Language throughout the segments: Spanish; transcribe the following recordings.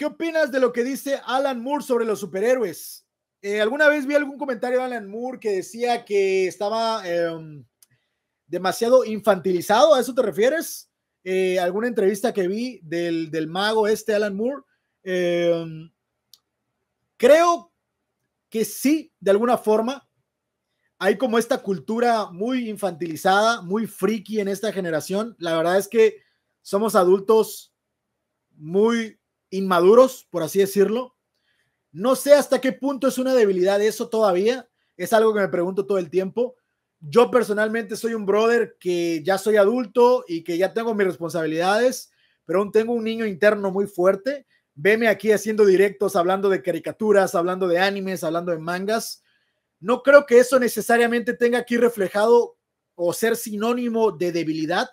¿Qué opinas de lo que dice Alan Moore sobre los superhéroes? Eh, alguna vez vi algún comentario de Alan Moore que decía que estaba em, demasiado infantilizado, ¿a eso te refieres? Eh, alguna entrevista que vi del, del mago este Alan Moore. Em, creo que sí, de alguna forma, hay como esta cultura muy infantilizada, muy friki en esta generación. La verdad es que somos adultos muy inmaduros, por así decirlo. No sé hasta qué punto es una debilidad eso todavía. Es algo que me pregunto todo el tiempo. Yo personalmente soy un brother que ya soy adulto y que ya tengo mis responsabilidades, pero aún tengo un niño interno muy fuerte. Veme aquí haciendo directos, hablando de caricaturas, hablando de animes, hablando de mangas. No creo que eso necesariamente tenga aquí reflejado o ser sinónimo de debilidad.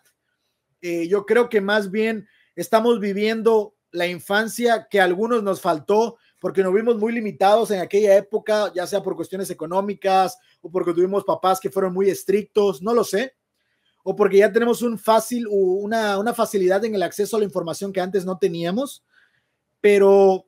Eh, yo creo que más bien estamos viviendo la infancia que algunos nos faltó porque nos vimos muy limitados en aquella época, ya sea por cuestiones económicas o porque tuvimos papás que fueron muy estrictos, no lo sé, o porque ya tenemos un fácil, una, una facilidad en el acceso a la información que antes no teníamos, pero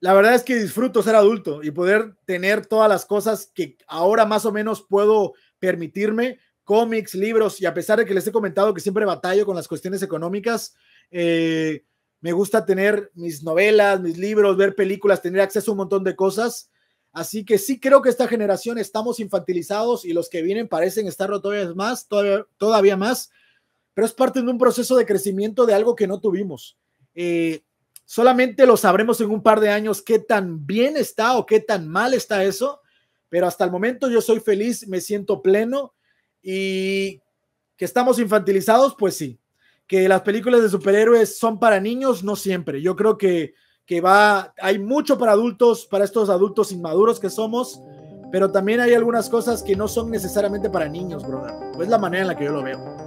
la verdad es que disfruto ser adulto y poder tener todas las cosas que ahora más o menos puedo permitirme, cómics, libros, y a pesar de que les he comentado que siempre batallo con las cuestiones económicas, eh, me gusta tener mis novelas, mis libros, ver películas, tener acceso a un montón de cosas. Así que sí creo que esta generación estamos infantilizados y los que vienen parecen estarlo todavía más, todavía, más, pero es parte de un proceso de crecimiento de algo que no tuvimos. Eh, solamente lo sabremos en un par de años qué tan bien está o qué tan mal está eso, pero hasta el momento yo soy feliz, me siento pleno y que estamos infantilizados, pues sí, que las películas de superhéroes son para niños, no siempre. Yo creo que, que va, hay mucho para adultos, para estos adultos inmaduros que somos, pero también hay algunas cosas que no son necesariamente para niños, brother. Es la manera en la que yo lo veo.